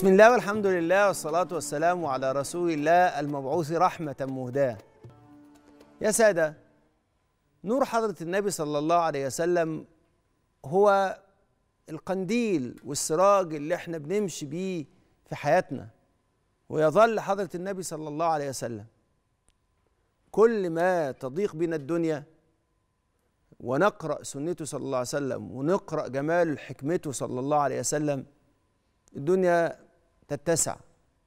بسم الله والحمد لله والصلاة والسلام على رسول الله المبعوث رحمة مهداة يا سادة نور حضرة النبي صلى الله عليه وسلم هو القنديل والسراج اللي احنا بنمشي بيه في حياتنا ويظل حضرة النبي صلى الله عليه وسلم كل ما تضيق بنا الدنيا ونقرأ سنته صلى الله عليه وسلم ونقرأ جمال حكمته صلى الله عليه وسلم الدنيا تتسع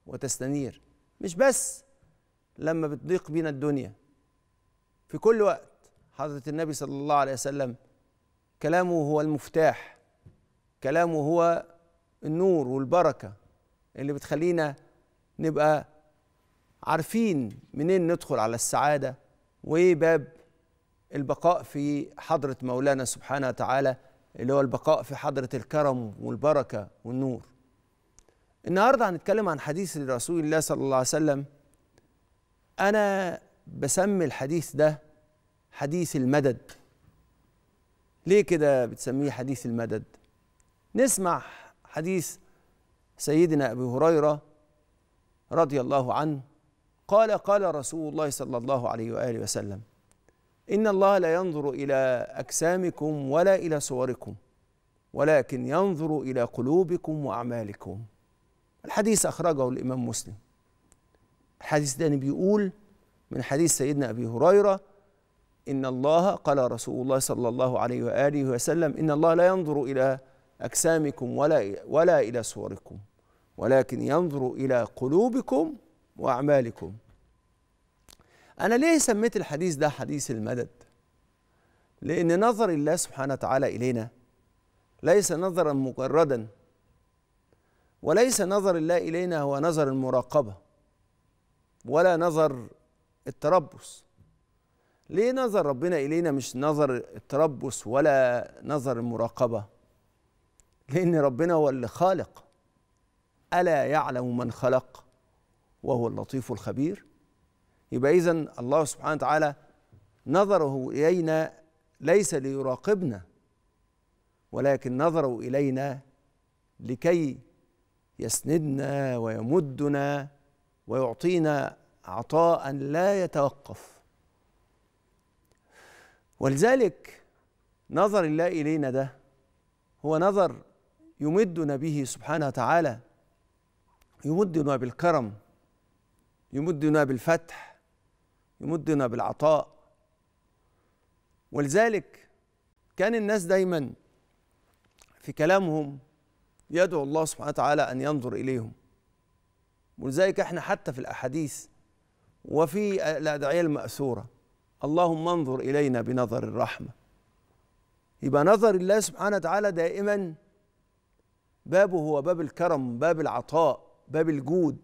وتستنير مش بس لما بتضيق بينا الدنيا في كل وقت حضرة النبي صلى الله عليه وسلم كلامه هو المفتاح كلامه هو النور والبركة اللي بتخلينا نبقى عارفين منين ندخل على السعادة وإيه باب البقاء في حضرة مولانا سبحانه وتعالى اللي هو البقاء في حضرة الكرم والبركة والنور النهارده هنتكلم عن حديث لرسول الله صلى الله عليه وسلم انا بسمي الحديث ده حديث المدد ليه كده بتسميه حديث المدد نسمع حديث سيدنا ابي هريره رضي الله عنه قال قال رسول الله صلى الله عليه واله وسلم ان الله لا ينظر الى اجسامكم ولا الى صوركم ولكن ينظر الى قلوبكم واعمالكم الحديث أخرجه الإمام مسلم الحديث ده بيقول من حديث سيدنا أبي هريرة إن الله قال رسول الله صلى الله عليه وآله وسلم إن الله لا ينظر إلى أجسامكم ولا ولا إلى صوركم ولكن ينظر إلى قلوبكم وأعمالكم أنا ليه سميت الحديث ده حديث المدد؟ لأن نظر الله سبحانه وتعالى إلينا ليس نظرا مجردا وليس نظر الله إلينا هو نظر المراقبة ولا نظر التربص ليه نظر ربنا إلينا مش نظر التربص ولا نظر المراقبة لأن ربنا هو اللي خالق ألا يعلم من خلق وهو اللطيف الخبير يبقى إذا الله سبحانه وتعالى نظره إلينا ليس ليراقبنا ولكن نظره إلينا لكي يسندنا ويمدنا ويعطينا عطاء لا يتوقف ولذلك نظر الله الينا ده هو نظر يمدنا به سبحانه وتعالى يمدنا بالكرم يمدنا بالفتح يمدنا بالعطاء ولذلك كان الناس دايما في كلامهم يدعو الله سبحانه وتعالى أن ينظر إليهم ولذلك احنا حتى في الأحاديث وفي الأدعية المأثورة اللهم انظر إلينا بنظر الرحمة يبقى نظر الله سبحانه وتعالى دائما بابه هو باب الكرم باب العطاء باب الجود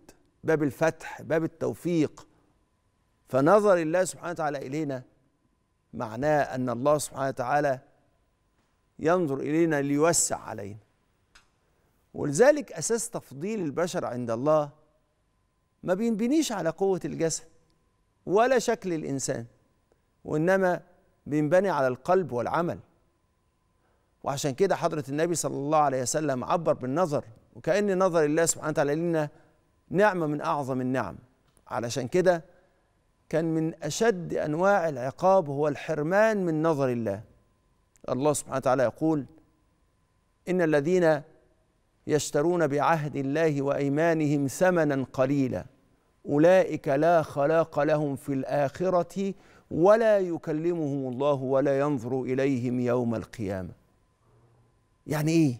باب الفتح باب التوفيق فنظر الله سبحانه وتعالى إلينا معناه أن الله سبحانه وتعالى ينظر إلينا ليوسع علينا ولذلك أساس تفضيل البشر عند الله ما بينبنيش على قوة الجسد ولا شكل الإنسان وإنما بينبني على القلب والعمل وعشان كده حضرة النبي صلى الله عليه وسلم عبر بالنظر وكأن نظر الله سبحانه وتعالى لنا نعمة من أعظم النعم علشان كده كان من أشد أنواع العقاب هو الحرمان من نظر الله الله سبحانه وتعالى يقول إن الذين يشترون بعهد الله وايمانهم ثمنا قليلا اولئك لا خلاق لهم في الاخره ولا يكلمهم الله ولا ينظر اليهم يوم القيامه يعني ايه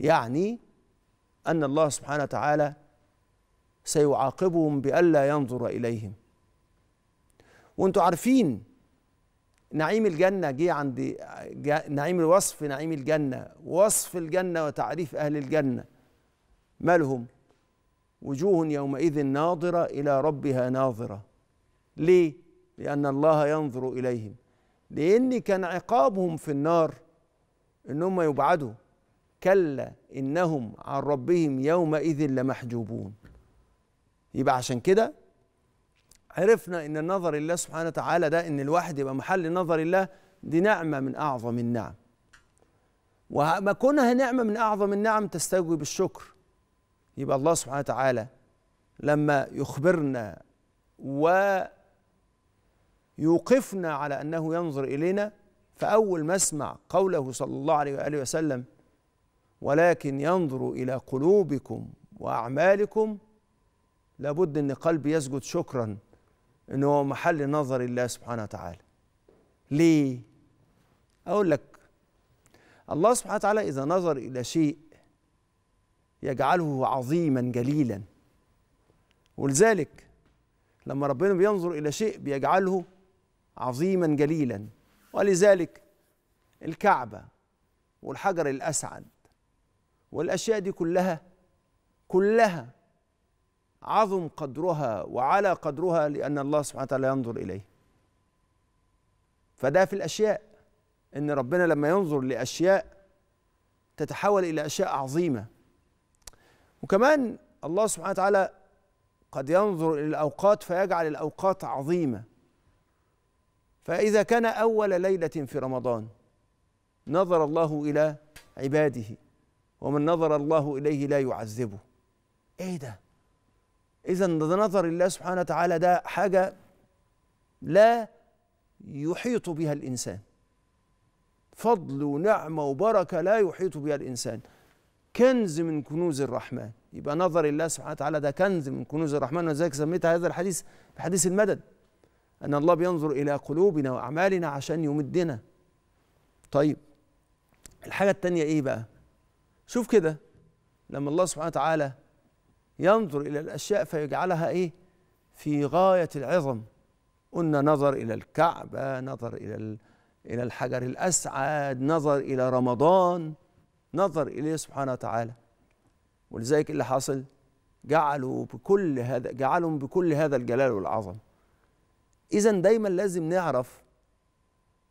يعني ان الله سبحانه وتعالى سيعاقبهم بألا ينظر إليهم وانتم عارفين نعيم الجنة جه عند نعيم الوصف نعيم الجنة وصف الجنة وتعريف أهل الجنة مالهم وجوه يومئذ ناظرة إلى ربها ناظرة ليه؟ لأن الله ينظر إليهم لأن كان عقابهم في النار إنهم يبعدوا كلا إنهم عن ربهم يومئذ لمحجوبون يبقى عشان كده عرفنا ان النظر الله سبحانه وتعالى ده ان الواحد يبقى محل نظر الله دي نعمه من اعظم النعم وما كونها نعمه من اعظم النعم تستوجب الشكر يبقى الله سبحانه وتعالى لما يخبرنا ويوقفنا على انه ينظر الينا فاول ما اسمع قوله صلى الله عليه واله وسلم ولكن ينظر الى قلوبكم واعمالكم لابد ان قلبي يسجد شكرا أنه هو محل نظر الله سبحانه وتعالى ليه؟ أقول لك الله سبحانه وتعالى إذا نظر إلى شيء يجعله عظيما جليلا ولذلك لما ربنا بينظر إلى شيء بيجعله عظيما جليلا ولذلك الكعبة والحجر الأسعد والأشياء دي كلها كلها عظم قدرها وعلى قدرها لأن الله سبحانه وتعالى ينظر إليه فده في الأشياء إن ربنا لما ينظر لأشياء تتحول إلى أشياء عظيمة وكمان الله سبحانه وتعالى قد ينظر إلى الأوقات فيجعل الأوقات عظيمة فإذا كان أول ليلة في رمضان نظر الله إلى عباده ومن نظر الله إليه لا يعذبه إيه ده؟ إذا ده نظر الله سبحانه وتعالى ده حاجة لا يحيط بها الإنسان فضل ونعمة وبركة لا يحيط بها الإنسان كنز من كنوز الرحمن يبقى نظر الله سبحانه وتعالى ده كنز من كنوز الرحمن ولذلك سميت هذا الحديث بحديث المدد أن الله بينظر إلى قلوبنا وأعمالنا عشان يمدنا طيب الحاجة التانية إيه بقى شوف كده لما الله سبحانه وتعالى ينظر إلى الأشياء فيجعلها إيه في غاية العظم قلنا نظر إلى الكعبة نظر إلى إلى الحجر الأسعد نظر إلى رمضان نظر إليه سبحانه وتعالى ولذلك اللي حصل جعلوا بكل هذا جعلهم بكل هذا الجلال والعظم إذا دايما لازم نعرف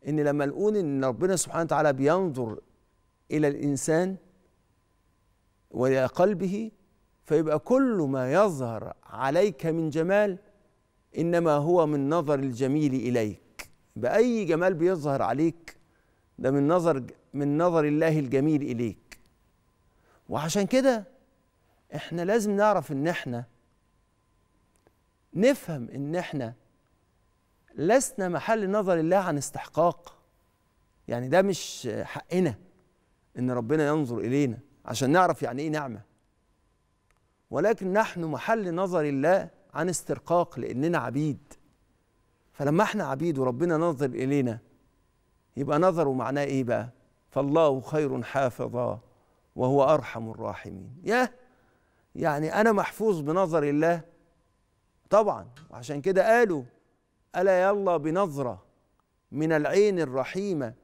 إن لما نقول إن ربنا سبحانه وتعالى بينظر إلى الإنسان وإلى قلبه فيبقى كل ما يظهر عليك من جمال انما هو من نظر الجميل اليك باي جمال بيظهر عليك ده من نظر من نظر الله الجميل اليك وعشان كده احنا لازم نعرف ان احنا نفهم ان احنا لسنا محل نظر الله عن استحقاق يعني ده مش حقنا ان ربنا ينظر الينا عشان نعرف يعني ايه نعمه ولكن نحن محل نظر الله عن استرقاق لاننا عبيد فلما احنا عبيد وربنا نظر الينا يبقى نظره معناه ايه بقى فالله خير حافظا وهو ارحم الراحمين ياه يعني انا محفوظ بنظر الله طبعا وعشان كده قالوا الا يلا بنظره من العين الرحيمه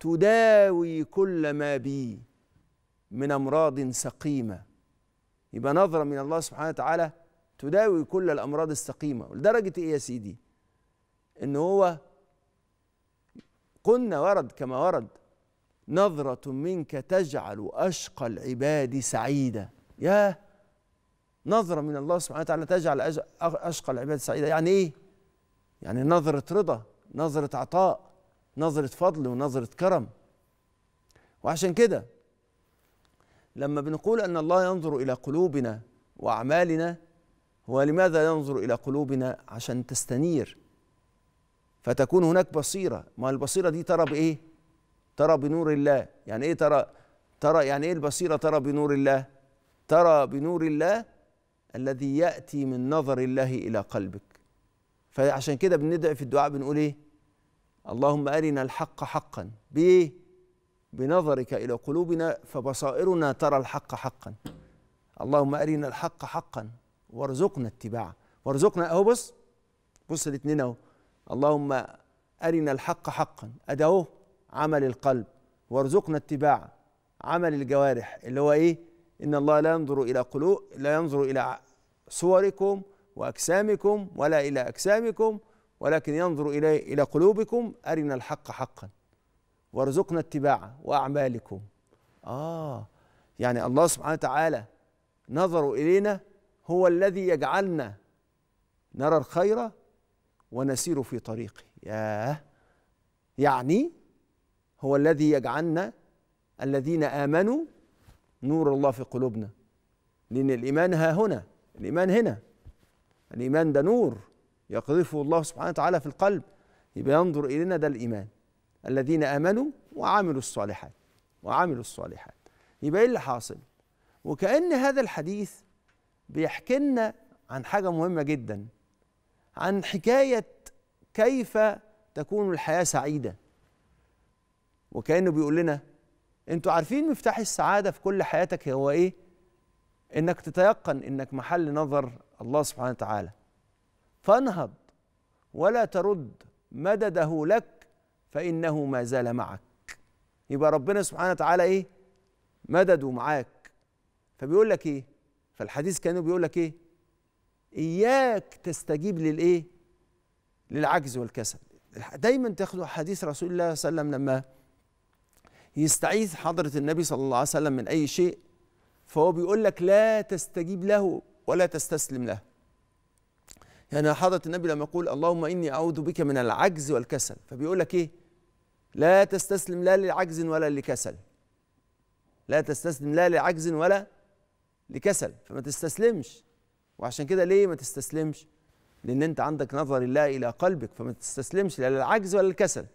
تداوي كل ما بي من امراض سقيمه يبقى نظرة من الله سبحانه وتعالى تداوي كل الأمراض السقيمة لدرجة إيه يا سيدي إن هو قلنا ورد كما ورد نظرة منك تجعل أشقى العباد سعيدة يا نظرة من الله سبحانه وتعالى تجعل أشقى العباد سعيدة يعني إيه؟ يعني نظرة رضا نظرة عطاء نظرة فضل ونظرة كرم وعشان كده لما بنقول أن الله ينظر إلى قلوبنا وأعمالنا هو لماذا ينظر إلى قلوبنا عشان تستنير فتكون هناك بصيرة ما البصيرة دي ترى بإيه ترى بنور الله يعني إيه ترى ترى يعني إيه البصيرة ترى بنور الله ترى بنور الله الذي يأتي من نظر الله إلى قلبك فعشان كده بندعي في الدعاء بنقول إيه اللهم أرنا الحق حقا بإيه بنظرك إلى قلوبنا فبصائرنا ترى الحق حقا اللهم أرنا الحق حقا وارزقنا اتباعه وارزقنا أهو بص بص الاتنين أهو اللهم أرنا الحق حقا أدعوه عمل القلب وارزقنا اتباع عمل الجوارح اللي هو إيه إن الله لا ينظر إلى قلوب لا ينظر إلى صوركم وأجسامكم ولا إلى أجسامكم ولكن ينظر إليه إلى قلوبكم أرنا الحق حقا وارزقنا اتباعه واعمالكم اه يعني الله سبحانه وتعالى نظر الينا هو الذي يجعلنا نرى الخير ونسير في طريقه ياه يعني هو الذي يجعلنا الذين امنوا نور الله في قلوبنا لان الايمان ها هنا الايمان هنا الايمان ده نور يقذفه الله سبحانه وتعالى في القلب يبقى ينظر الينا ده الايمان الذين امنوا وعملوا الصالحات وعملوا الصالحات يبقى ايه اللي حاصل وكأن هذا الحديث بيحكي لنا عن حاجة مهمة جدا عن حكاية كيف تكون الحياة سعيدة وكأنه بيقول لنا انتوا عارفين مفتاح السعادة في كل حياتك هو ايه انك تتيقن انك محل نظر الله سبحانه وتعالى فانهض ولا ترد مدده لك فإنه ما زال معك يبقى ربنا سبحانه وتعالى إيه مدده معاك فبيقول لك إيه فالحديث كانوا بيقول لك إيه إياك تستجيب للإيه للعجز والكسل دايما تاخدوا حديث رسول الله صلى الله عليه وسلم لما يستعيذ حضرة النبي صلى الله عليه وسلم من أي شيء فهو بيقول لك لا تستجيب له ولا تستسلم له يعني حضرة النبي لما يقول اللهم إني أعوذ بك من العجز والكسل فبيقول لك إيه لا تستسلم لا لعجز ولا لكسل لا تستسلم لا لعجز ولا لكسل فما تستسلمش وعشان كده ليه ما تستسلمش لان انت عندك نظر الله الى قلبك فما تستسلمش لا للعجز ولا الكسل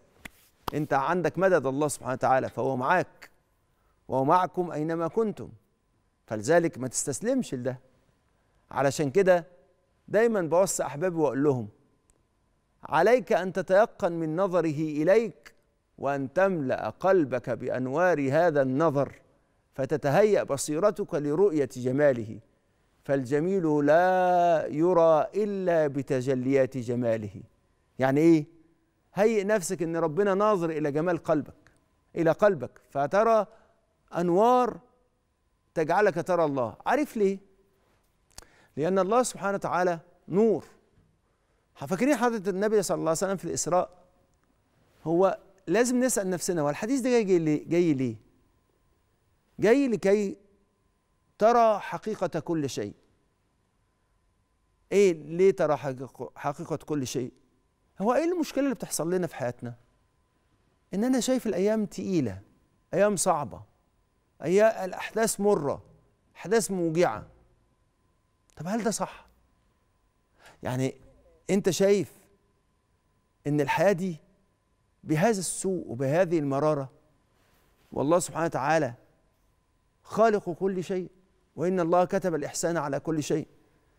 انت عندك مدد الله سبحانه وتعالى فهو معاك وهو معكم اينما كنتم فلذلك ما تستسلمش لده علشان كده دايما بوصي احبابي واقول لهم عليك ان تتيقن من نظره اليك وان تملا قلبك بانوار هذا النظر فتتهيا بصيرتك لرؤيه جماله فالجميل لا يرى الا بتجليات جماله يعني ايه هيئ نفسك ان ربنا ناظر الى جمال قلبك الى قلبك فترى انوار تجعلك ترى الله عارف ليه لان الله سبحانه وتعالى نور فاكرين حضره النبي صلى الله عليه وسلم في الاسراء هو لازم نسال نفسنا هو الحديث ده جاي ليه جاي ليه جاي لكي ترى حقيقه كل شيء ايه ليه ترى حقيقه كل شيء هو ايه المشكله اللي بتحصل لنا في حياتنا ان انا شايف الايام تقيله ايام صعبه ايام الاحداث مره احداث موجعه طب هل ده صح يعني انت شايف ان الحياه دي بهذا السوء وبهذه المرارة والله سبحانه وتعالى خالق كل شيء وإن الله كتب الإحسان على كل شيء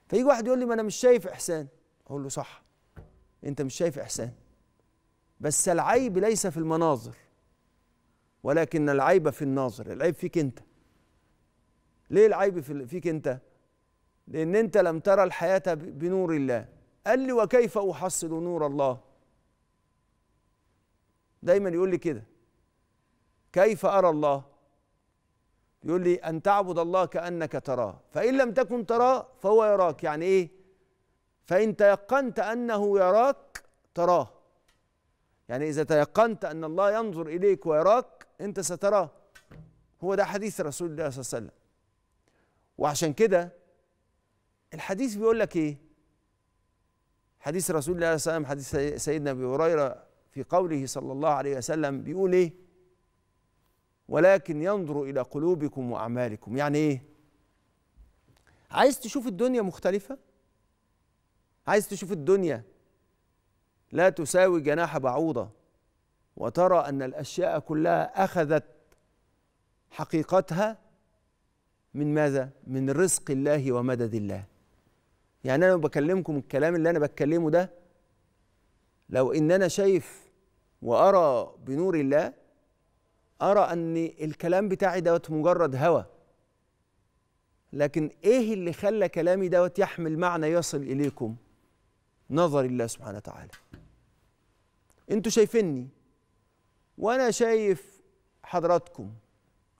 فيجي واحد يقول لي ما أنا مش شايف إحسان أقول له صح أنت مش شايف إحسان بس العيب ليس في المناظر ولكن العيب في الناظر العيب فيك أنت ليه العيب فيك أنت لأن أنت لم ترى الحياة بنور الله قال لي وكيف أحصل نور الله دايما يقول لي كده كيف أرى الله يقول لي أن تعبد الله كأنك تراه فإن لم تكن تراه فهو يراك يعني إيه فإن تيقنت أنه يراك تراه يعني إذا تيقنت أن الله ينظر إليك ويراك أنت ستراه هو ده حديث رسول الله صلى الله عليه وسلم وعشان كده الحديث بيقول لك إيه حديث رسول الله صلى الله عليه وسلم حديث سيدنا أبي هريرة في قوله صلى الله عليه وسلم بيقول ايه ولكن ينظر الى قلوبكم واعمالكم يعني ايه عايز تشوف الدنيا مختلفه عايز تشوف الدنيا لا تساوي جناح بعوضه وترى ان الاشياء كلها اخذت حقيقتها من ماذا من رزق الله ومدد الله يعني انا بكلمكم الكلام اللي انا بتكلمه ده لو ان انا شايف وارى بنور الله ارى ان الكلام بتاعي دوت مجرد هوى لكن ايه اللي خلى كلامي دوت يحمل معنى يصل اليكم نظر الله سبحانه وتعالى انتوا شايفيني وانا شايف حضراتكم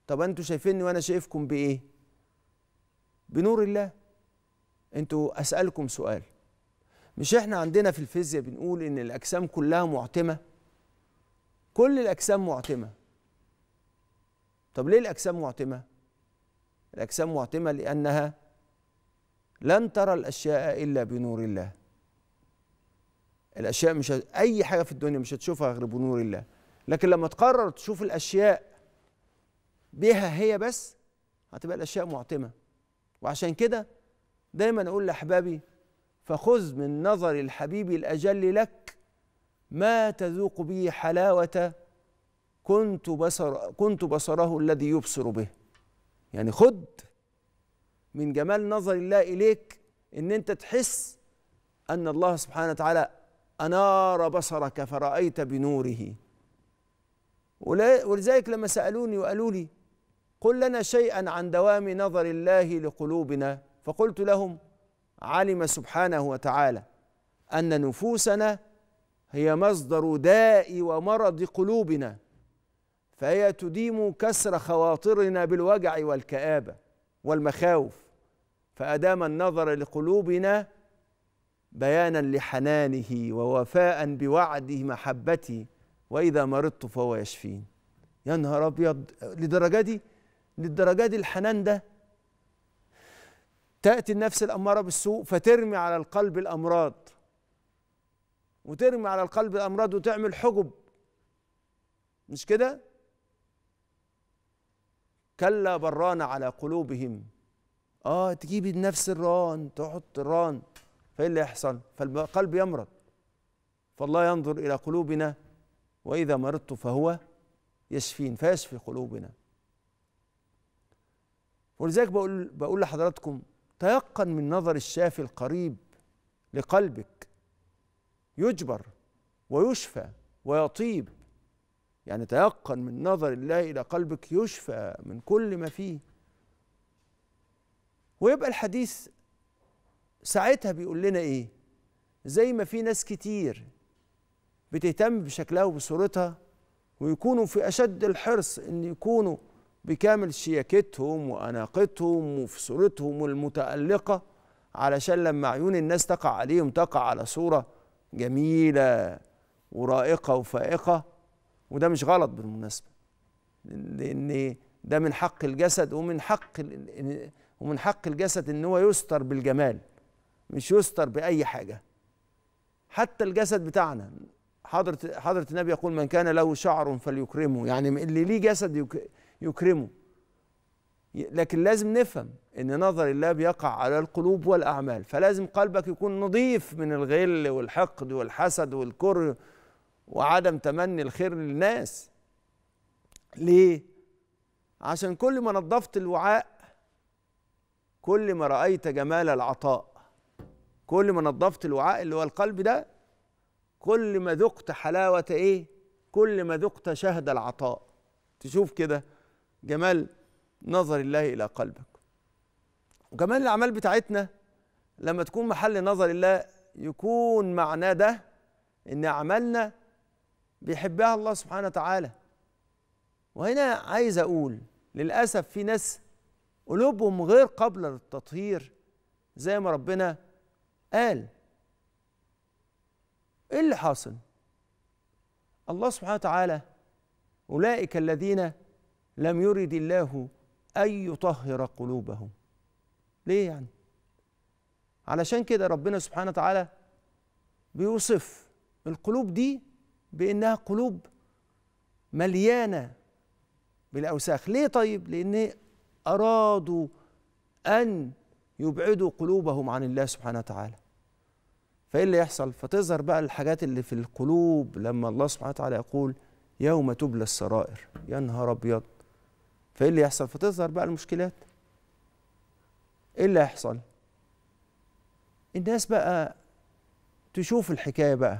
طب انتوا شايفيني وانا شايفكم بايه بنور الله انتوا اسالكم سؤال مش احنا عندنا في الفيزياء بنقول ان الاجسام كلها معتمه كل الاجسام معتمه طب ليه الاجسام معتمه الاجسام معتمه لانها لن ترى الاشياء الا بنور الله الاشياء مش اي حاجه في الدنيا مش هتشوفها غير بنور الله لكن لما تقرر تشوف الاشياء بها هي بس هتبقى الاشياء معتمه وعشان كده دايما اقول لاحبابي فخذ من نظر الحبيب الأجل لك ما تذوق به حلاوة كنت بصر كنت بصره الذي يبصر به يعني خد من جمال نظر الله إليك إن أنت تحس أن الله سبحانه وتعالى أنار بصرك فرأيت بنوره ولذلك لما سألوني وقالوا لي قل لنا شيئا عن دوام نظر الله لقلوبنا فقلت لهم علم سبحانه وتعالى أن نفوسنا هي مصدر داء ومرض قلوبنا فهي تديم كسر خواطرنا بالوجع والكآبة والمخاوف فأدام النظر لقلوبنا بيانا لحنانه ووفاء بوعده محبته وإذا مرضت فهو يشفين يا نهار أبيض للدرجة دي للدرجة دي الحنان ده تأتي النفس الأمارة بالسوء فترمي على القلب الأمراض وترمي على القلب الأمراض وتعمل حجب مش كده؟ كلا بران على قلوبهم اه تجيب النفس الران تحط الران فايه اللي يحصل؟ فالقلب يمرض فالله ينظر الى قلوبنا واذا مرضت فهو يشفين فيشفي قلوبنا ولذلك بقول بقول لحضراتكم تيقن من نظر الشافي القريب لقلبك يجبر ويشفى ويطيب يعني تيقن من نظر الله الى قلبك يشفى من كل ما فيه ويبقى الحديث ساعتها بيقول لنا ايه زي ما في ناس كتير بتهتم بشكلها وبصورتها ويكونوا في اشد الحرص ان يكونوا بكامل شياكتهم وأناقتهم وفصولتهم المتألقة علشان لما عيون الناس تقع عليهم تقع على صورة جميلة ورائقة وفائقة وده مش غلط بالمناسبة لأن ده من حق الجسد ومن حق ومن حق الجسد ان هو يستر بالجمال مش يستر باي حاجه حتى الجسد بتاعنا حضرة حضرة النبي يقول من كان له شعر فليكرمه يعني اللي ليه جسد يكرمه لكن لازم نفهم ان نظر الله بيقع على القلوب والاعمال فلازم قلبك يكون نظيف من الغل والحقد والحسد والكره وعدم تمني الخير للناس ليه عشان كل ما نظفت الوعاء كل ما رايت جمال العطاء كل ما نظفت الوعاء اللي هو القلب ده كل ما ذقت حلاوه ايه كل ما ذقت شهد العطاء تشوف كده جمال نظر الله الى قلبك وكمان الاعمال بتاعتنا لما تكون محل نظر الله يكون معناه ده ان اعمالنا بيحبها الله سبحانه وتعالى وهنا عايز اقول للاسف في ناس قلوبهم غير قابله للتطهير زي ما ربنا قال ايه اللي حاصل الله سبحانه وتعالى اولئك الذين لم يرد الله أن يطهر قلوبهم ليه يعني علشان كده ربنا سبحانه وتعالى بيوصف القلوب دي بانها قلوب مليانه بالاوساخ ليه طيب لان ارادوا ان يبعدوا قلوبهم عن الله سبحانه وتعالى فايه اللي يحصل فتظهر بقى الحاجات اللي في القلوب لما الله سبحانه وتعالى يقول يوم تبلى السرائر يا نهار ابيض فايه اللي يحصل فتظهر بقى المشكلات ايه اللي هيحصل الناس بقى تشوف الحكايه بقى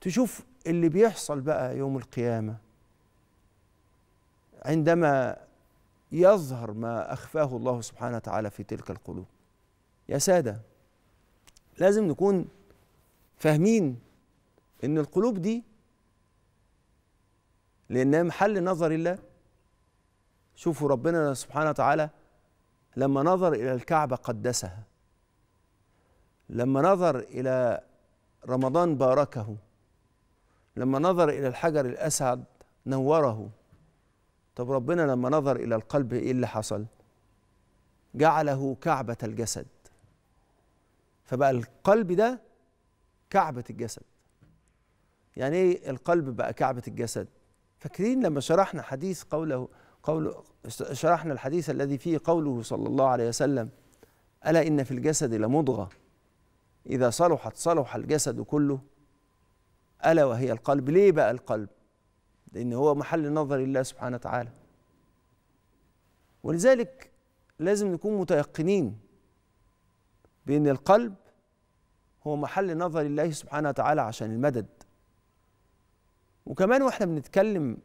تشوف اللي بيحصل بقى يوم القيامه عندما يظهر ما اخفاه الله سبحانه وتعالى في تلك القلوب يا ساده لازم نكون فاهمين ان القلوب دي لانها محل نظر الله شوفوا ربنا سبحانه وتعالى لما نظر إلى الكعبة قدسها لما نظر إلى رمضان باركه لما نظر إلى الحجر الأسعد نوره طب ربنا لما نظر إلى القلب إيه اللي حصل جعله كعبة الجسد فبقى القلب ده كعبة الجسد يعني ايه القلب بقى كعبة الجسد فاكرين لما شرحنا حديث قوله قول شرحنا الحديث الذي فيه قوله صلى الله عليه وسلم ألا إن في الجسد لمضغة إذا صلحت صلح الجسد كله ألا وهي القلب ليه بقى القلب لأن هو محل نظر الله سبحانه وتعالى ولذلك لازم نكون متيقنين بأن القلب هو محل نظر الله سبحانه وتعالى عشان المدد وكمان واحنا بنتكلم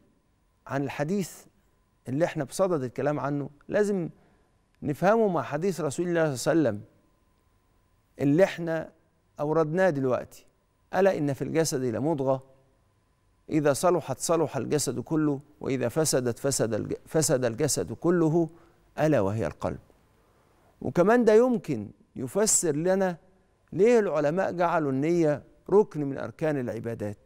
عن الحديث اللي احنا بصدد الكلام عنه لازم نفهمه مع حديث رسول الله صلى الله عليه وسلم اللي احنا اوردناه دلوقتي الا ان في الجسد لمضغه اذا صلحت صلح الجسد كله واذا فسدت فسد فسد الجسد كله الا وهي القلب وكمان ده يمكن يفسر لنا ليه العلماء جعلوا النيه ركن من اركان العبادات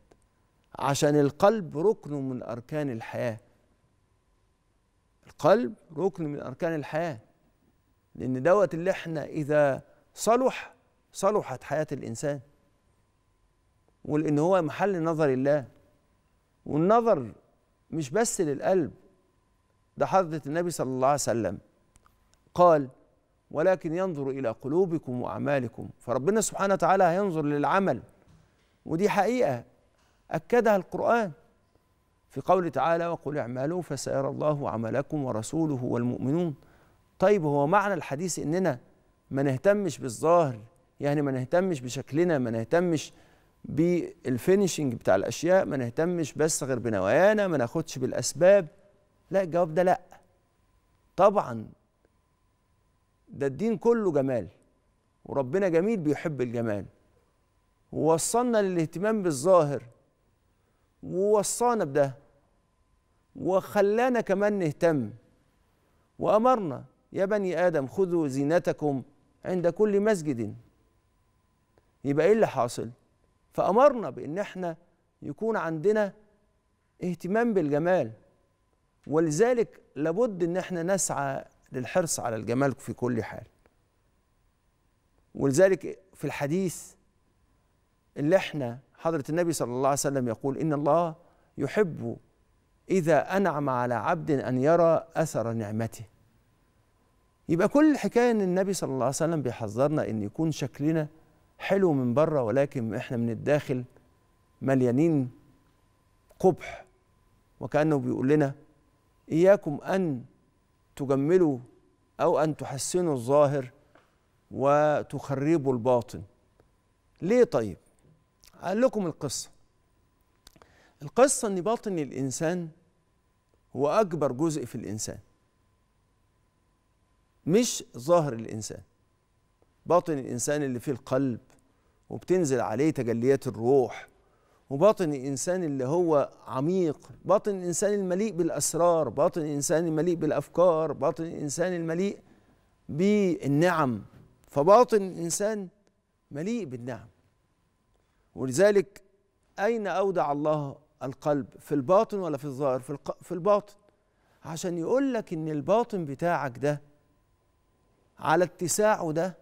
عشان القلب ركن من اركان الحياه القلب ركن من أركان الحياة لأن دوت اللي احنا إذا صلح صلحت حياة الإنسان ولأن هو محل نظر الله والنظر مش بس للقلب ده حضرة النبي صلى الله عليه وسلم قال ولكن ينظر إلى قلوبكم وأعمالكم فربنا سبحانه وتعالى هينظر للعمل ودي حقيقة أكدها القرآن في قوله تعالى وقل اعملوا فسيرى الله عملكم ورسوله والمؤمنون طيب هو معنى الحديث اننا ما نهتمش بالظاهر يعني ما نهتمش بشكلنا ما نهتمش بالفينشنج بتاع الاشياء ما نهتمش بس غير بنوايانا ما ناخدش بالاسباب لا الجواب ده لا طبعا ده الدين كله جمال وربنا جميل بيحب الجمال ووصلنا للاهتمام بالظاهر ووصانا بده وخلانا كمان نهتم وأمرنا يا بني آدم خذوا زينتكم عند كل مسجد يبقى إيه اللي حاصل فأمرنا بإن احنا يكون عندنا اهتمام بالجمال ولذلك لابد إن احنا نسعى للحرص على الجمال في كل حال ولذلك في الحديث اللي احنا حضرة النبي صلى الله عليه وسلم يقول إن الله يحب إذا أنعم على عبد أن يرى أثر نعمته يبقى كل الحكاية إن النبي صلى الله عليه وسلم بيحذرنا إن يكون شكلنا حلو من بره ولكن إحنا من الداخل مليانين قبح وكأنه بيقول لنا إياكم أن تجملوا أو أن تحسنوا الظاهر وتخربوا الباطن ليه طيب أقول لكم القصة القصة أن باطن الإنسان هو أكبر جزء في الإنسان مش ظاهر الإنسان باطن الإنسان اللي فيه القلب وبتنزل عليه تجليات الروح وباطن الإنسان اللي هو عميق باطن الإنسان المليء بالأسرار باطن الإنسان المليء بالأفكار باطن الإنسان المليء بالنعم فباطن الإنسان مليء بالنعم ولذلك أين أودع الله القلب في الباطن ولا في الظاهر في, الق... في الباطن عشان يقول لك إن الباطن بتاعك ده على اتساعه ده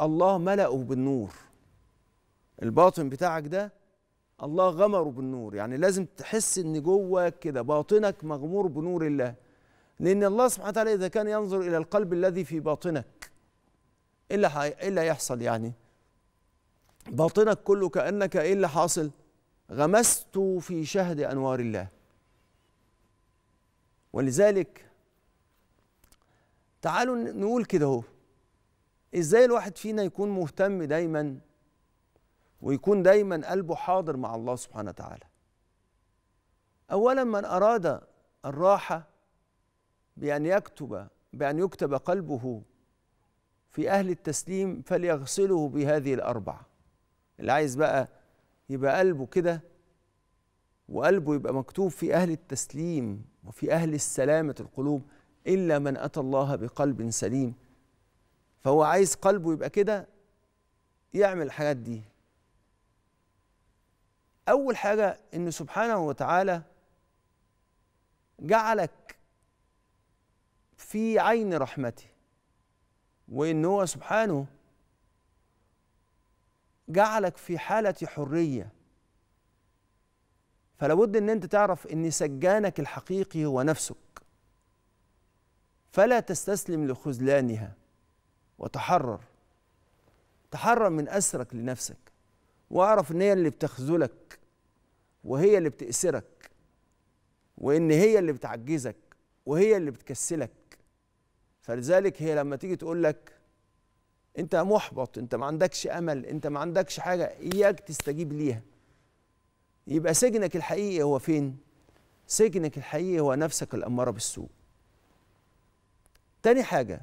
الله ملأه بالنور الباطن بتاعك ده الله غمره بالنور يعني لازم تحس ان جواك كده باطنك مغمور بنور الله لان الله سبحانه وتعالى اذا كان ينظر الى القلب الذي في باطنك الا الا يحصل يعني باطنك كله كأنك إيه اللي حاصل غمست في شهد أنوار الله ولذلك تعالوا نقول كده اهو ازاي الواحد فينا يكون مهتم دايما ويكون دايما قلبه حاضر مع الله سبحانه وتعالى اولا من اراد الراحه بان يكتب بان يكتب قلبه في اهل التسليم فليغسله بهذه الاربعه اللي عايز بقى يبقى قلبه كده وقلبه يبقى مكتوب في أهل التسليم وفي أهل السلامة القلوب إلا من أتى الله بقلب سليم فهو عايز قلبه يبقى كده يعمل الحاجات دي أول حاجة إن سبحانه وتعالى جعلك في عين رحمته وإن هو سبحانه جعلك في حالة حرية فلابد ان انت تعرف ان سجانك الحقيقي هو نفسك فلا تستسلم لخذلانها وتحرر تحرر من اسرك لنفسك واعرف ان هي اللي بتخذلك وهي اللي بتأسرك وان هي اللي بتعجزك وهي اللي بتكسلك فلذلك هي لما تيجي تقول لك انت محبط انت ما عندكش امل انت ما عندكش حاجه اياك تستجيب ليها يبقى سجنك الحقيقي هو فين سجنك الحقيقي هو نفسك الاماره بالسوء تاني حاجه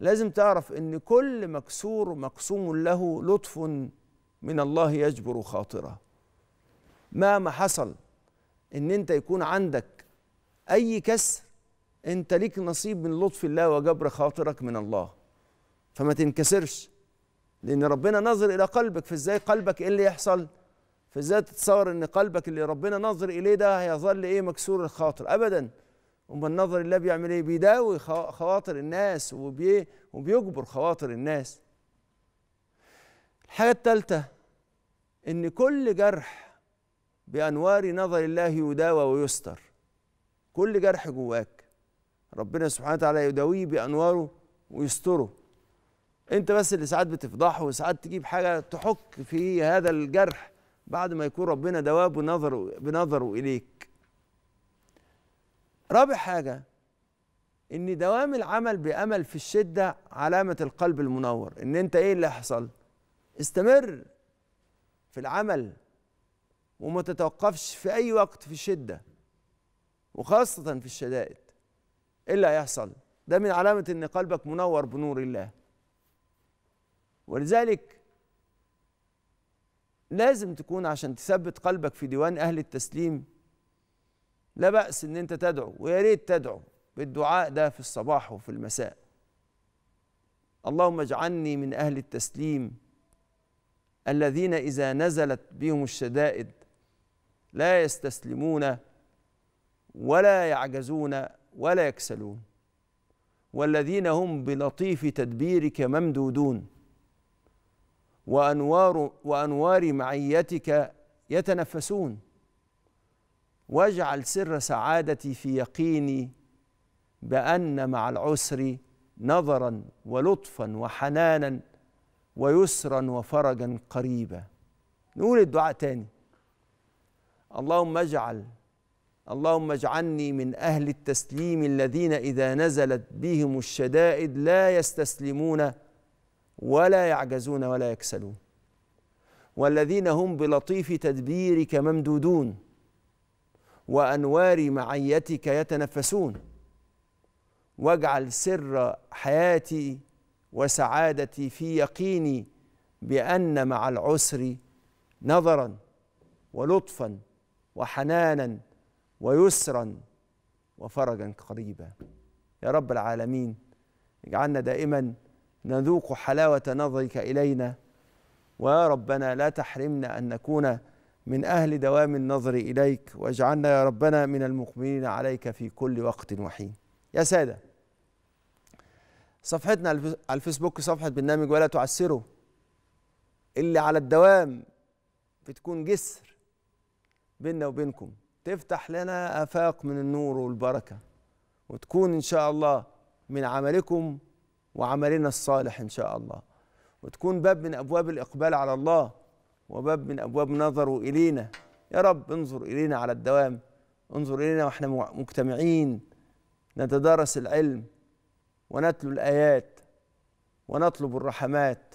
لازم تعرف ان كل مكسور مقسوم له لطف من الله يجبر خاطره مهما حصل ان انت يكون عندك اي كسر انت ليك نصيب من لطف الله وجبر خاطرك من الله فما تنكسرش لأن ربنا نظر إلى قلبك فإزاي قلبك إيه اللي يحصل فإزاي تتصور إن قلبك اللي ربنا نظر إليه ده هيظل إيه مكسور الخاطر أبدا وما النظر الله بيعمل إيه بيداوي خواطر الناس وبي وبيجبر خواطر الناس الحاجة الثالثة إن كل جرح بأنوار نظر الله يداوى ويستر كل جرح جواك ربنا سبحانه وتعالى يداويه بأنواره ويستره انت بس اللي ساعات بتفضحه وساعات تجيب حاجه تحك في هذا الجرح بعد ما يكون ربنا دواب نظره بنظره اليك رابع حاجه ان دوام العمل بامل في الشده علامه القلب المنور ان انت ايه اللي هيحصل استمر في العمل وما تتوقفش في اي وقت في الشده وخاصه في الشدائد ايه اللي هيحصل ده من علامه ان قلبك منور بنور الله ولذلك لازم تكون عشان تثبت قلبك في ديوان اهل التسليم لا بأس ان انت تدعو ويا ريت تدعو بالدعاء ده في الصباح وفي المساء اللهم اجعلني من اهل التسليم الذين اذا نزلت بهم الشدائد لا يستسلمون ولا يعجزون ولا يكسلون والذين هم بلطيف تدبيرك ممدودون وأنوار وأنوار معيتك يتنفسون واجعل سر سعادتي في يقيني بأن مع العسر نظرا ولطفا وحنانا ويسرا وفرجا قريبا نقول الدعاء تاني اللهم اجعل اللهم اجعلني من اهل التسليم الذين اذا نزلت بهم الشدائد لا يستسلمون ولا يعجزون ولا يكسلون والذين هم بلطيف تدبيرك ممدودون وانوار معيتك يتنفسون واجعل سر حياتي وسعادتي في يقيني بان مع العسر نظرا ولطفا وحنانا ويسرا وفرجا قريبا يا رب العالمين اجعلنا دائما نذوق حلاوة نظرك إلينا ويا ربنا لا تحرمنا أن نكون من أهل دوام النظر إليك واجعلنا يا ربنا من المقبلين عليك في كل وقت وحين يا سادة صفحتنا على الفيسبوك صفحة برنامج ولا تعسره اللي على الدوام بتكون جسر بيننا وبينكم تفتح لنا آفاق من النور والبركة وتكون إن شاء الله من عملكم وعملنا الصالح إن شاء الله وتكون باب من أبواب الإقبال على الله وباب من أبواب نظره إلينا يا رب انظر إلينا على الدوام انظر إلينا وإحنا مجتمعين نتدارس العلم ونتلو الآيات ونطلب الرحمات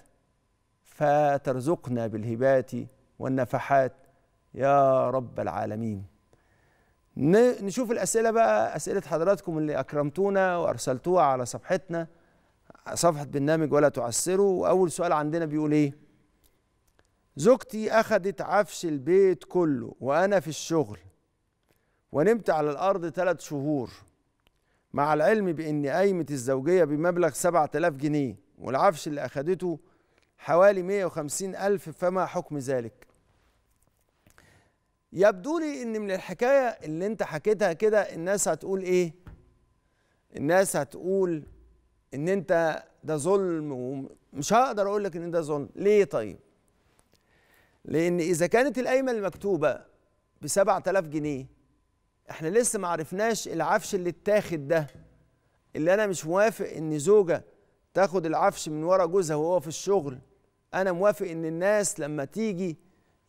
فترزقنا بالهبات والنفحات يا رب العالمين نشوف الأسئلة بقى أسئلة حضراتكم اللي أكرمتونا وأرسلتوها على صفحتنا صفحة برنامج ولا تعسره وأول سؤال عندنا بيقول إيه؟ زوجتي اخذت عفش البيت كله وأنا في الشغل ونمت على الأرض ثلاث شهور مع العلم بإن قايمة الزوجية بمبلغ 7000 جنيه والعفش اللي اخذته حوالي 150 ألف فما حكم ذلك؟ يبدو لي إن من الحكاية اللي أنت حكيتها كده الناس هتقول إيه؟ الناس هتقول ان انت ده ظلم ومش هقدر اقول لك ان ده ظلم ليه طيب لان اذا كانت القايمه المكتوبه ب 7000 جنيه احنا لسه ما عرفناش العفش اللي اتاخد ده اللي انا مش موافق ان زوجه تاخد العفش من ورا جوزها وهو في الشغل انا موافق ان الناس لما تيجي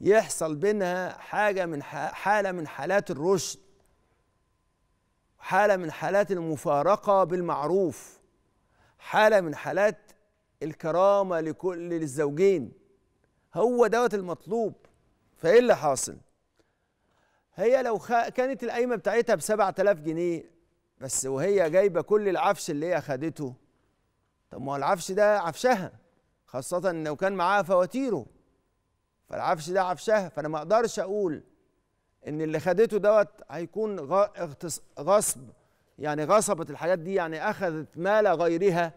يحصل بينها حاجه من حاله من حالات الرشد حاله من حالات المفارقه بالمعروف حاله من حالات الكرامه لكل للزوجين هو دوت المطلوب فايه اللي حاصل هي لو خ... كانت القايمه بتاعتها ب 7000 جنيه بس وهي جايبه كل العفش اللي هي خدته طب ما هو العفش ده عفشها خاصه لو كان معاها فواتيره فالعفش ده عفشها فانا ما اقدرش اقول ان اللي خدته دوت هيكون غصب يعني غصبت الحاجات دي يعني أخذت مال غيرها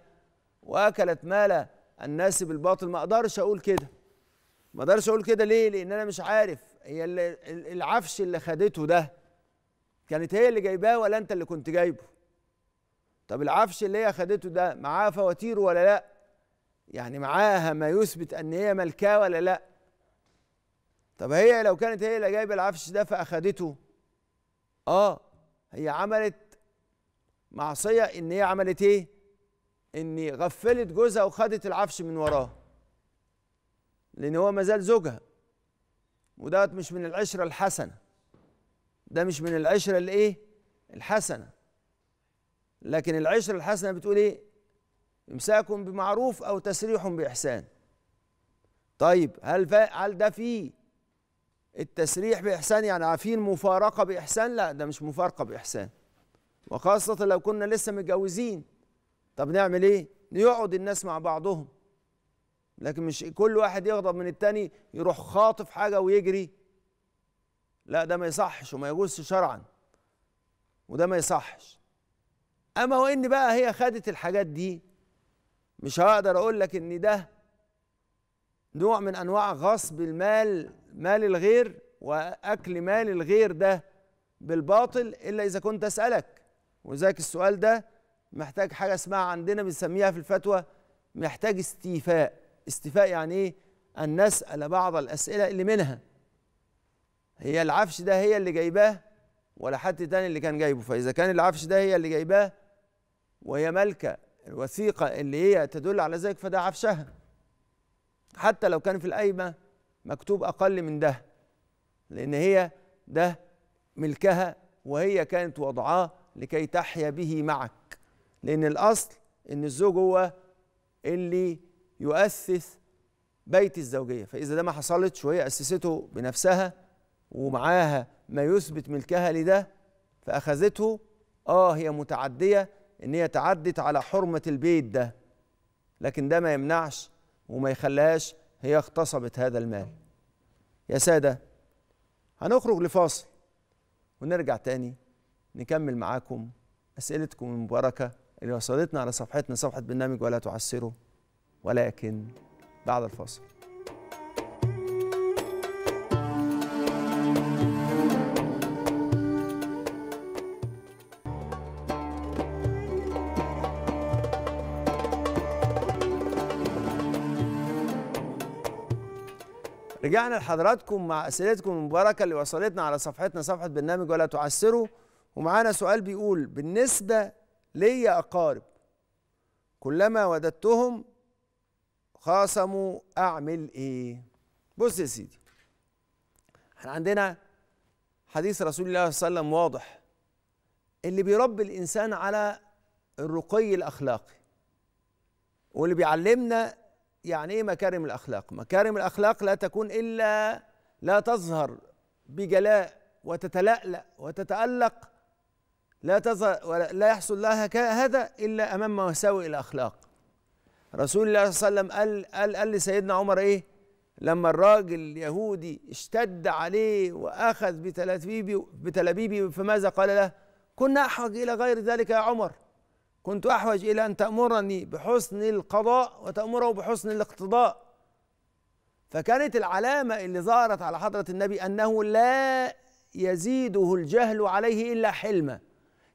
وأكلت مال الناس بالباطل ما أقدرش أقول كده ما أقدرش أقول كده ليه؟ لأن أنا مش عارف هي العفش اللي خدته ده كانت هي اللي جايباه ولا أنت اللي كنت جايبه؟ طب العفش اللي هي خدته ده معاه فواتير ولا لأ؟ يعني معاها ما يثبت أن هي ملكاه ولا لأ؟ طب هي لو كانت هي اللي جايبه العفش ده فأخدته اه هي عملت معصيه ان هي عملت ايه ان غفلت جوزها وخدت العفش من وراه لان هو مازال زوجها ودوت مش من العشره الحسنه ده مش من العشره الايه الحسنه لكن العشره الحسنه بتقول ايه امساك بمعروف او تسريح باحسان طيب هل هل ده فيه التسريح باحسان يعني عارفين مفارقه باحسان لا ده مش مفارقه باحسان وخاصة لو كنا لسه متجوزين طب نعمل ايه؟ نقعد الناس مع بعضهم لكن مش كل واحد يغضب من التاني يروح خاطف حاجة ويجري لا ده ما يصحش وما يجوزش شرعا وده ما يصحش اما وان بقى هي خدت الحاجات دي مش هقدر اقول لك ان ده نوع من انواع غصب المال مال الغير واكل مال الغير ده بالباطل الا اذا كنت اسالك وذاك السؤال ده محتاج حاجه اسمها عندنا بنسميها في الفتوى محتاج استيفاء استيفاء يعني ايه ان نسال بعض الاسئله اللي منها هي العفش ده هي اللي جايباه ولا حد تاني اللي كان جايبه فاذا كان العفش ده هي اللي جايباه وهي مالكه الوثيقه اللي هي تدل على ذلك فده عفشها حتى لو كان في القايمه مكتوب اقل من ده لان هي ده ملكها وهي كانت وضعاه لكي تحيا به معك لأن الأصل أن الزوج هو اللي يؤسس بيت الزوجية فإذا ده ما حصلتش وهي أسسته بنفسها ومعاها ما يثبت ملكها لده فأخذته آه هي متعدية إن هي تعدت على حرمة البيت ده لكن ده ما يمنعش وما يخليهاش هي اغتصبت هذا المال يا سادة هنخرج لفاصل ونرجع تاني نكمل معاكم أسئلتكم المباركة اللي وصلتنا على صفحتنا صفحة برنامج ولا تعسره ولكن بعد الفاصل رجعنا لحضراتكم مع اسئلتكم المباركه اللي وصلتنا على صفحتنا صفحه برنامج ولا تعسروا ومعانا سؤال بيقول بالنسبة لي أقارب كلما وددتهم خاصموا أعمل إيه بص يا سيدي احنا عندنا حديث رسول الله صلى الله عليه وسلم واضح اللي بيربي الإنسان على الرقي الأخلاقي واللي بيعلمنا يعني ايه مكارم الاخلاق مكارم الاخلاق لا تكون الا لا تظهر بجلاء وتتلألأ وتتألق لا تظهر ولا لا يحصل لها هذا الا امام مساوئ الاخلاق رسول الله صلى الله عليه وسلم قال قال, قال لسيدنا عمر ايه لما الراجل اليهودي اشتد عليه واخذ بتلابيبي بتلابيبي فماذا قال له كنا احوج الى غير ذلك يا عمر كنت احوج الى ان تامرني بحسن القضاء وتامره بحسن الاقتضاء فكانت العلامه اللي ظهرت على حضره النبي انه لا يزيده الجهل عليه الا حلمه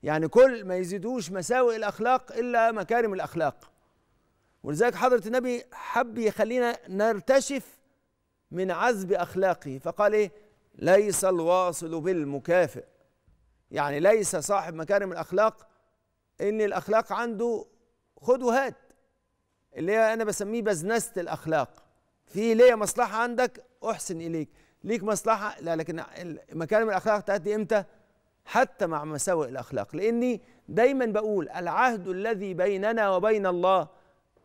يعني كل ما يزيدوش مساوئ الأخلاق إلا مكارم الأخلاق ولذلك حضرة النبي حب يخلينا نرتشف من عذب أخلاقه فقال إيه ليس الواصل بالمكافئ يعني ليس صاحب مكارم الأخلاق إن الأخلاق عنده خد وهات اللي هي أنا بسميه بزنسة الأخلاق في ليا مصلحة عندك أحسن إليك ليك مصلحة لا لكن مكارم الأخلاق تأتي إمتى؟ حتى مع مساوئ الأخلاق لأني دايما بقول العهد الذي بيننا وبين الله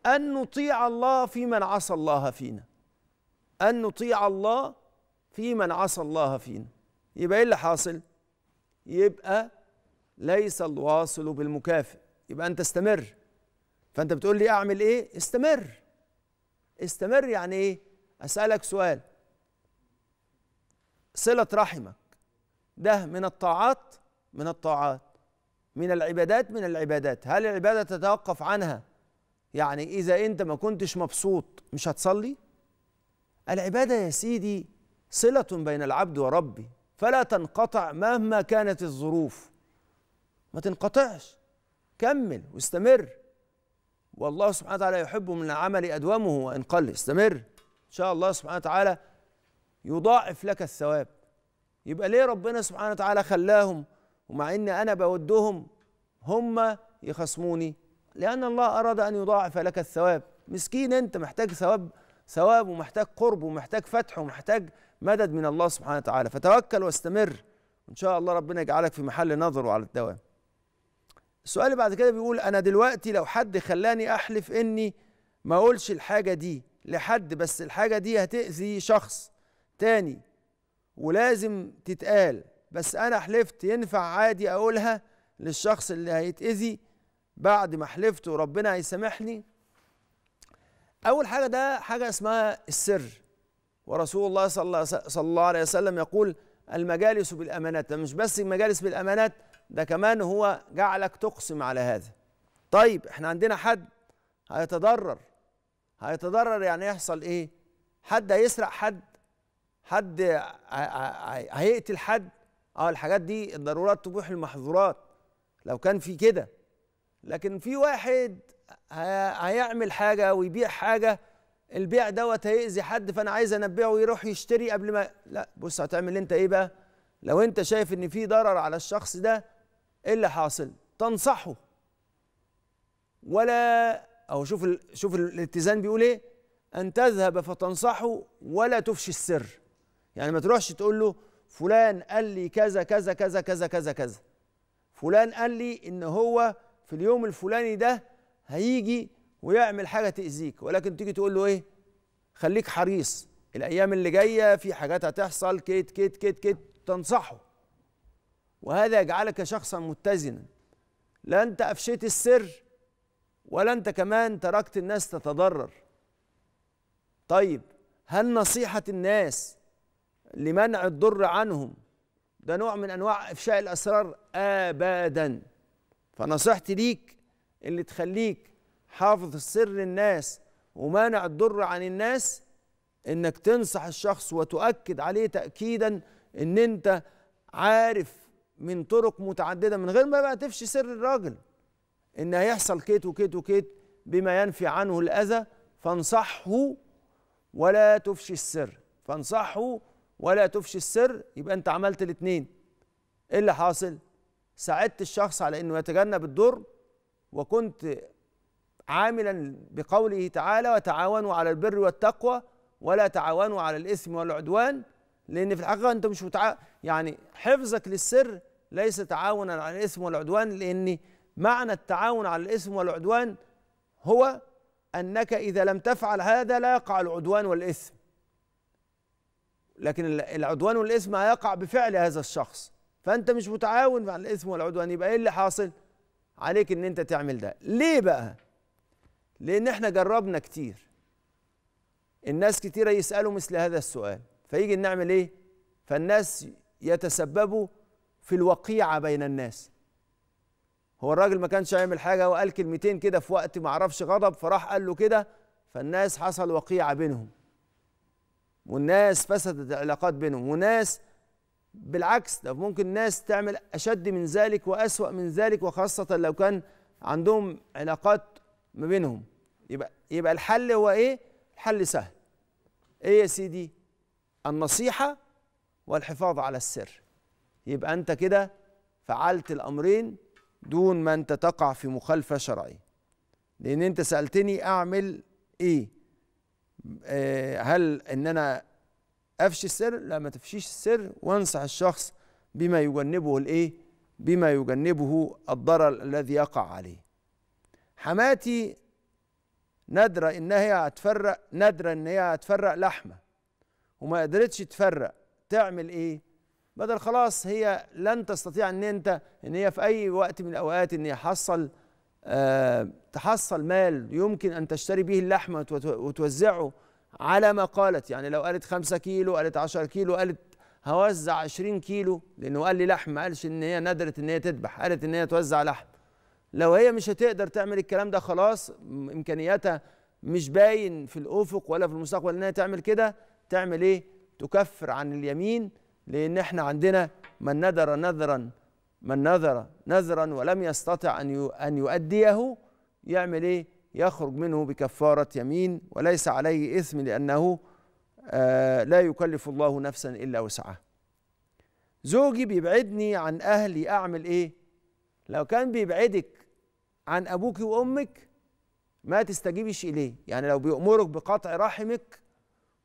أن نطيع الله في من عصى الله فينا أن نطيع الله في من عصى الله فينا يبقى إيه اللي حاصل؟ يبقى ليس الواصل بالمكافئ يبقى أنت استمر فأنت بتقول لي أعمل إيه؟ استمر استمر يعني إيه؟ أسألك سؤال صلة رحمك ده من الطاعات من الطاعات من العبادات من العبادات هل العبادة تتوقف عنها يعني إذا أنت ما كنتش مبسوط مش هتصلي العبادة يا سيدي صلة بين العبد وربه فلا تنقطع مهما كانت الظروف ما تنقطعش كمل واستمر والله سبحانه وتعالى يحب من العمل أدومه وإن قل استمر إن شاء الله سبحانه وتعالى يضاعف لك الثواب يبقى ليه ربنا سبحانه وتعالى خلاهم ومع ان انا بودهم هم يخصموني لان الله اراد ان يضاعف لك الثواب مسكين انت محتاج ثواب ثواب ومحتاج قرب ومحتاج فتح ومحتاج مدد من الله سبحانه وتعالى فتوكل واستمر وان شاء الله ربنا يجعلك في محل نظره على الدوام السؤال اللي بعد كده بيقول انا دلوقتي لو حد خلاني احلف اني ما اقولش الحاجه دي لحد بس الحاجه دي هتاذي شخص تاني ولازم تتقال بس انا حلفت ينفع عادي اقولها للشخص اللي هيتأذي بعد ما حلفت وربنا هيسامحني اول حاجه ده حاجه اسمها السر ورسول الله صلى الله عليه وسلم يقول المجالس بالامانات ده مش بس المجالس بالامانات ده كمان هو جعلك تقسم على هذا طيب احنا عندنا حد هيتضرر هيتضرر يعني يحصل ايه حد هيسرق حد حد هيقتل حد اه الحاجات دي الضرورات تبوح المحظورات لو كان في كده لكن في واحد هيعمل حاجه ويبيع حاجه البيع دوت هيأذي حد فانا عايز انبهه ويروح يشتري قبل ما لا بص هتعمل انت ايه بقى لو انت شايف ان في ضرر على الشخص ده ايه اللي حاصل تنصحه ولا او شوف ال... شوف الاتزان بيقول ايه ان تذهب فتنصحه ولا تفشي السر يعني ما تروحش تقول له فلان قال لي كذا كذا كذا كذا كذا كذا فلان قال لي ان هو في اليوم الفلاني ده هيجي ويعمل حاجه تاذيك ولكن تيجي تقول له ايه خليك حريص الايام اللي جايه في حاجات هتحصل كيت كيت كيت كيت تنصحه وهذا يجعلك شخصا متزنا لا انت افشيت السر ولا انت كمان تركت الناس تتضرر طيب هل نصيحه الناس لمنع الضر عنهم ده نوع من انواع افشاء الاسرار ابدا فنصيحتي ليك اللي تخليك حافظ السر الناس ومانع الضر عن الناس انك تنصح الشخص وتؤكد عليه تاكيدا ان انت عارف من طرق متعدده من غير ما بقى تفشي سر الراجل ان هيحصل كيت وكيت وكيت بما ينفي عنه الاذى فانصحه ولا تفشي السر فانصحه ولا تفشي السر يبقى انت عملت الاثنين ايه اللي حاصل ساعدت الشخص على انه يتجنب الضر وكنت عاملا بقوله تعالى وتعاونوا على البر والتقوى ولا تعاونوا على الاثم والعدوان لان في الحقيقه انت مش متع... يعني حفظك للسر ليس تعاونا على الاثم والعدوان لان معنى التعاون على الاثم والعدوان هو انك اذا لم تفعل هذا لا يقع العدوان والاثم لكن العدوان والإثم هيقع بفعل هذا الشخص فأنت مش متعاون مع الإثم والعدوان يبقى إيه اللي حاصل؟ عليك إن أنت تعمل ده ليه بقى؟ لأن إحنا جربنا كتير الناس كتيرة يسألوا مثل هذا السؤال فيجي نعمل إيه؟ فالناس يتسببوا في الوقيعة بين الناس هو الراجل ما كانش هيعمل حاجة وقال كلمتين كده في وقت ما عرفش غضب فراح قال له كده فالناس حصل وقيعة بينهم والناس فسدت العلاقات بينهم وناس بالعكس ده ممكن ناس تعمل أشد من ذلك وأسوأ من ذلك وخاصة لو كان عندهم علاقات ما بينهم يبقى يبقى الحل هو إيه؟ الحل سهل إيه يا سيدي؟ النصيحة والحفاظ على السر يبقى أنت كده فعلت الأمرين دون ما أنت تقع في مخالفة شرعية لأن أنت سألتني أعمل إيه؟ آه، هل ان انا افشي السر لا ما تفشيش السر وانصح الشخص بما يجنبه الايه بما يجنبه الضرر الذي يقع عليه حماتي نادرة ان هي هتفرق نادرة ان هي هتفرق لحمة وما قدرتش تفرق تعمل ايه بدل خلاص هي لن تستطيع ان انت ان هي في اي وقت من الاوقات ان يحصل تحصل مال يمكن أن تشتري به اللحمة وتوزعه على ما قالت يعني لو قالت 5 كيلو قالت 10 كيلو قالت هوزع 20 كيلو لأنه قال لي لحم ما قالش إن هي ندرت إن هي تذبح قالت إن هي توزع لحم لو هي مش هتقدر تعمل الكلام ده خلاص إمكانياتها مش باين في الأفق ولا في المستقبل إن هي تعمل كده تعمل إيه؟ تكفر عن اليمين لأن إحنا عندنا من نذر نذرًا من نذر نذرا ولم يستطع أن أن يؤديه يعمل إيه؟ يخرج منه بكفارة يمين وليس عليه إثم لأنه آه، لا يكلف الله نفسا إلا وسعها زوجي بيبعدني عن أهلي أعمل إيه؟ لو كان بيبعدك عن أبوك وأمك ما تستجيبش إليه يعني لو بيأمرك بقطع رحمك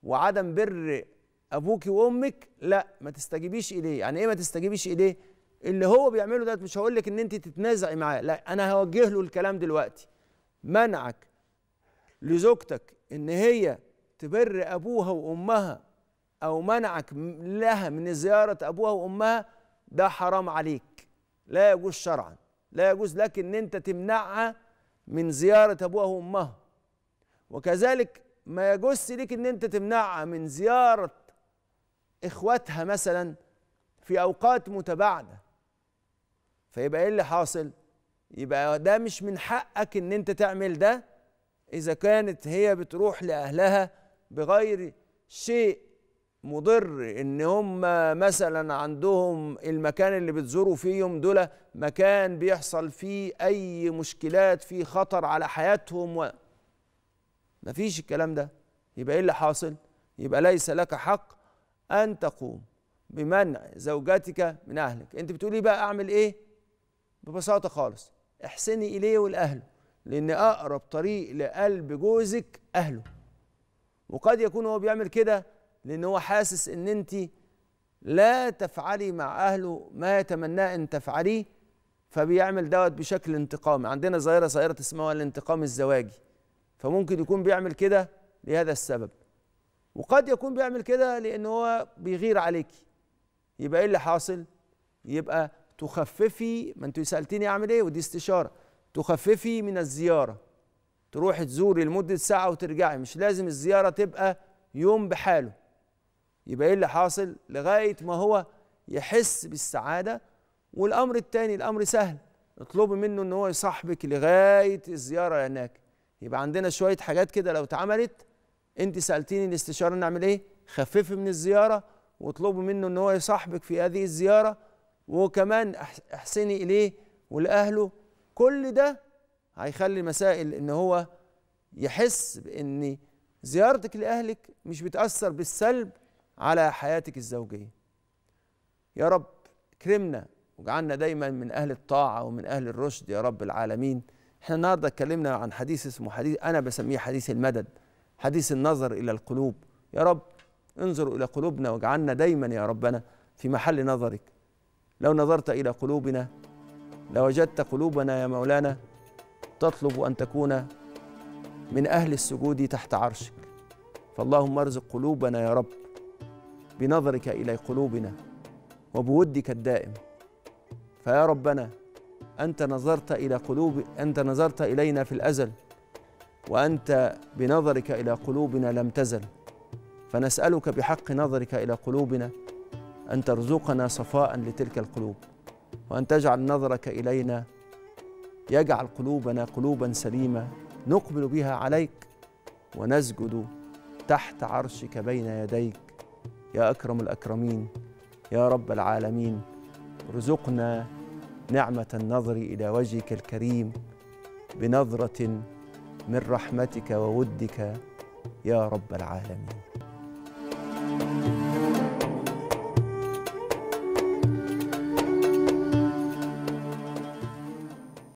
وعدم بر أبوك وأمك لا ما تستجيبيش إليه يعني إيه ما تستجيبيش إليه؟ اللي هو بيعمله ده مش هقول لك ان انت تتنازعي معاه لا انا هوجه له الكلام دلوقتي منعك لزوجتك ان هي تبر ابوها وامها او منعك لها من زياره ابوها وامها ده حرام عليك لا يجوز شرعا لا يجوز لك ان انت تمنعها من زياره ابوها وامها وكذلك ما يجوز لك ان انت تمنعها من زياره اخواتها مثلا في اوقات متباعده فيبقى ايه اللي حاصل يبقى ده مش من حقك ان انت تعمل ده اذا كانت هي بتروح لاهلها بغير شيء مضر ان هم مثلا عندهم المكان اللي بتزوروا فيه يوم دول مكان بيحصل فيه اي مشكلات فيه خطر على حياتهم و... مفيش الكلام ده يبقى ايه اللي حاصل يبقى ليس لك حق ان تقوم بمنع زوجتك من اهلك انت بتقولي بقى اعمل ايه ببساطه خالص احسني اليه ولاهله لان اقرب طريق لقلب جوزك اهله وقد يكون هو بيعمل كده لان هو حاسس ان انت لا تفعلي مع اهله ما يتمناه ان تفعليه فبيعمل دوت بشكل انتقامي عندنا ظاهره صغيرة اسمها الانتقام الزواجي فممكن يكون بيعمل كده لهذا السبب وقد يكون بيعمل كده لان هو بيغير عليكي يبقى ايه اللي حاصل يبقى تخففي ما انت سالتيني اعمل ايه ودي استشاره تخففي من الزياره تروحي تزوري لمده ساعه وترجعي مش لازم الزياره تبقى يوم بحاله يبقى ايه اللي حاصل لغايه ما هو يحس بالسعاده والامر الثاني الامر سهل اطلبي منه ان هو يصاحبك لغايه الزياره هناك يبقى عندنا شويه حاجات كده لو اتعملت انت سالتيني الاستشاره نعمل ايه خففي من الزياره واطلبي منه ان هو يصاحبك في هذه الزياره وكمان احسني اليه ولاهله كل ده هيخلي مسائل ان هو يحس بان زيارتك لاهلك مش بتاثر بالسلب على حياتك الزوجيه يا رب اكرمنا واجعلنا دايما من اهل الطاعه ومن اهل الرشد يا رب العالمين احنا النهارده اتكلمنا عن حديث اسمه حديث انا بسميه حديث المدد حديث النظر الى القلوب يا رب انظر الى قلوبنا واجعلنا دايما يا ربنا في محل نظرك لو نظرت الى قلوبنا لوجدت قلوبنا يا مولانا تطلب ان تكون من اهل السجود تحت عرشك فاللهم ارزق قلوبنا يا رب بنظرك الى قلوبنا وبودك الدائم فيا ربنا انت نظرت الى قلوب انت نظرت الينا في الازل وانت بنظرك الى قلوبنا لم تزل فنسالك بحق نظرك الى قلوبنا أن ترزقنا صفاء لتلك القلوب وأن تجعل نظرك إلينا يجعل قلوبنا قلوبا سليمة نقبل بها عليك ونسجد تحت عرشك بين يديك يا أكرم الأكرمين يا رب العالمين ارزقنا نعمة النظر إلى وجهك الكريم بنظرة من رحمتك وودك يا رب العالمين